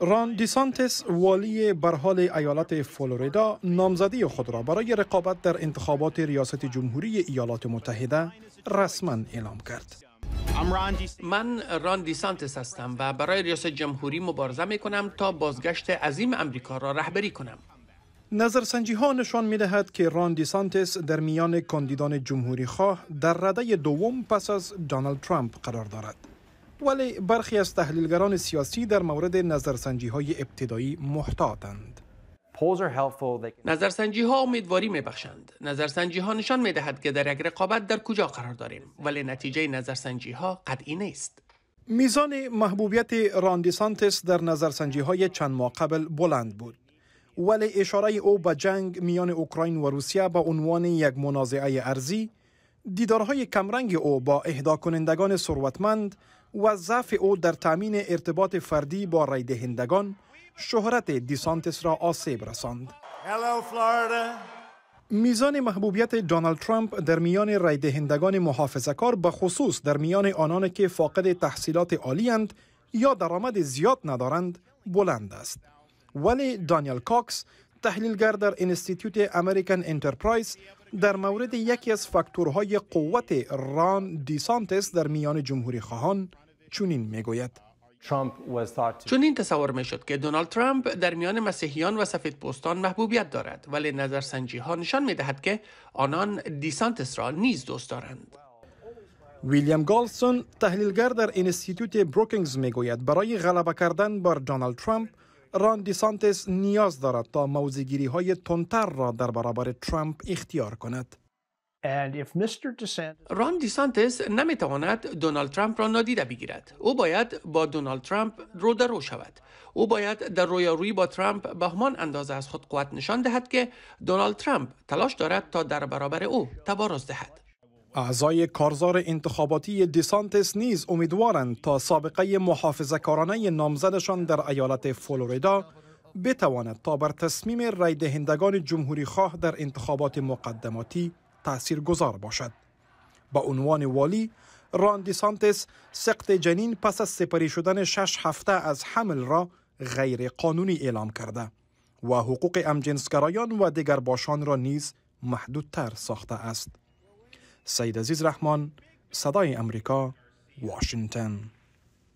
ران دیسانتس والی برحال ایالت فلوریدا نامزدی خود را برای رقابت در انتخابات ریاست جمهوری ایالات متحده رسما اعلام کرد. من ران دیسانتس هستم و برای ریاست جمهوری مبارزه می کنم تا بازگشت عظیم امریکا را رهبری کنم. سنجی ها نشان می دهد که ران دیسانتس در میان کاندیدان جمهوری خواه در رده دوم پس از دانالد ترامپ قرار دارد. ولی برخی از تحلیلگران سیاسی در مورد نظرسنجی های ابتدایی محتاطند. نظرسنجی ها امیدواری می بخشند. نظرسنجی ها نشان می دهد که در یک رقابت در کجا قرار داریم ولی نتیجه نظرسنجی ها قطعی نیست. میزان محبوبیت سانتس در نظرسنجی های چند ماه قبل بلند بود. ولی اشاره او به جنگ میان اوکراین و روسیه به عنوان یک منازعه ارزی دیدارهای کمرنگ او با اهدا کنندگان ثروتمند و ضعف او در تامین ارتباط فردی با رایدهندگان دهندگان شهرت دیسانتس را آسیب رساند. میزان محبوبیت دونالد ترامپ در میان رای دهندگان محافظه کار به خصوص در میان آنان که فاقد تحصیلات عالی اند یا درآمد زیاد ندارند بلند است. ولی دانیل کاکس تحلیلگر در انستیتیوت امریکن انترپرایز در مورد یکی از فاکتورهای قوت ران دیسانتس در میان جمهوری خواهان چنین میگوید چون این تصور می شد که دونالد ترامپ در میان مسیحیان و سفید پوستان محبوبیت دارد ولی نظرسنجی ها نشان می دهد که آنان دیسانتس را نیز دوست دارند. ویلیام گالسون تحلیلگر در اینستیتوت بروکینگز گوید برای غلبه کردن بر دونالد ترامپ ران دیسانتس نیاز دارد تا موزیگیری های تندتر را در برابر ترامپ اختیار کند. ران دیسانتس نمیتواند دونالد ترامپ را نادیده بگیرد او باید با دونالد ترامپ رو در رو شود او باید در روی با ترامپ به همان اندازه از خود قوت نشان دهد که دونالد ترامپ تلاش دارد تا در برابر او تبارز دهد اعضای کارزار انتخاباتی دیسانتس نیز امیدوارند تا سابقه محافظه کارانه نامزدشان در ایالت فلوریدا بتواند تا بر تصمیم رای دهندگان جمهوری خواه در انتخابات مقدماتی تأثیر گذار باشد. با عنوان والی، ران دیسانتس سقط جنین پس از سپری شدن شش هفته از حمل را غیر قانونی اعلام کرده و حقوق امجنسگرایان و دیگر باشان را نیز محدودتر ساخته است. سید عزیز رحمان صدای امریکا واشنگتن